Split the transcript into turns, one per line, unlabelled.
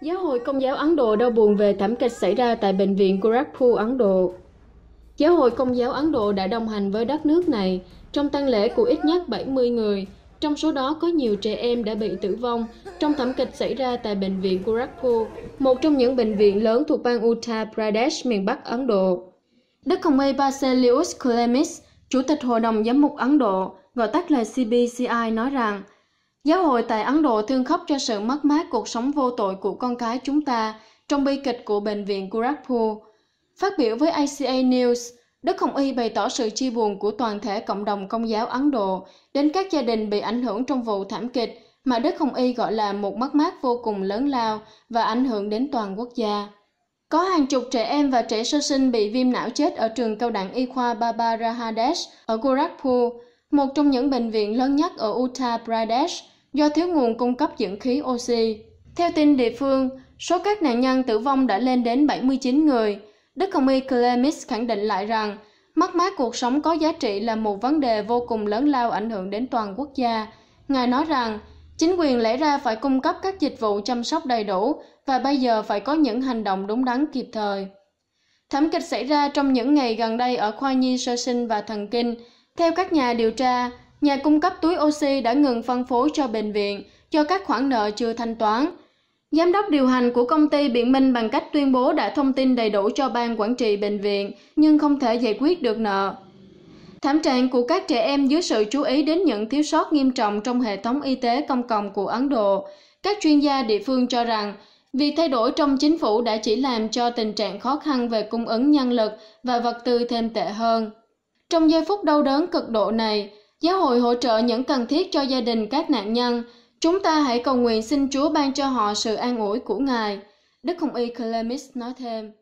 Giáo hội Công giáo Ấn Độ đau buồn về thảm kịch xảy ra tại bệnh viện Gorakhpur, Ấn Độ. Giáo hội Công giáo Ấn Độ đã đồng hành với đất nước này trong tang lễ của ít nhất 70 người, trong số đó có nhiều trẻ em đã bị tử vong trong thảm kịch xảy ra tại bệnh viện Gorakhpur, một trong những bệnh viện lớn thuộc bang Uttar Pradesh miền Bắc Ấn Độ. Đức Hồng Y Baselius Clemis, Chủ tịch Hội đồng Giám mục Ấn Độ, gọi tắt là CBCI nói rằng Giáo hội tại Ấn Độ thương khóc cho sự mất mát cuộc sống vô tội của con cái chúng ta trong bi kịch của bệnh viện Gorakhpur. Phát biểu với ACA News, Đức Hồng Y bày tỏ sự chia buồn của toàn thể cộng đồng công giáo Ấn Độ đến các gia đình bị ảnh hưởng trong vụ thảm kịch mà Đức Hồng Y gọi là một mất mát vô cùng lớn lao và ảnh hưởng đến toàn quốc gia. Có hàng chục trẻ em và trẻ sơ sinh bị viêm não chết ở trường cao đẳng y khoa Baba Rahadesh ở Gorakhpur, một trong những bệnh viện lớn nhất ở Uttar Pradesh – do thiếu nguồn cung cấp dưỡng khí oxy. Theo tin địa phương, số các nạn nhân tử vong đã lên đến 79 người. Đức Hồng Y Clemis khẳng định lại rằng, mất mát cuộc sống có giá trị là một vấn đề vô cùng lớn lao ảnh hưởng đến toàn quốc gia. Ngài nói rằng, chính quyền lẽ ra phải cung cấp các dịch vụ chăm sóc đầy đủ và bây giờ phải có những hành động đúng đắn kịp thời. Thảm kịch xảy ra trong những ngày gần đây ở khoa nhi sơ sinh và thần kinh. Theo các nhà điều tra, nhà cung cấp túi oxy đã ngừng phân phối cho bệnh viện cho các khoản nợ chưa thanh toán. Giám đốc điều hành của công ty biện minh bằng cách tuyên bố đã thông tin đầy đủ cho ban quản trị bệnh viện nhưng không thể giải quyết được nợ. Thảm trạng của các trẻ em dưới sự chú ý đến những thiếu sót nghiêm trọng trong hệ thống y tế công cộng của Ấn Độ. Các chuyên gia địa phương cho rằng Việc thay đổi trong chính phủ đã chỉ làm cho tình trạng khó khăn về cung ứng nhân lực và vật tư thêm tệ hơn. Trong giây phút đau đớn cực độ này, Giáo hội hỗ trợ những cần thiết cho gia đình các nạn nhân. Chúng ta hãy cầu nguyện xin Chúa ban cho họ sự an ủi của Ngài. Đức Hồng Y Clemis nói thêm.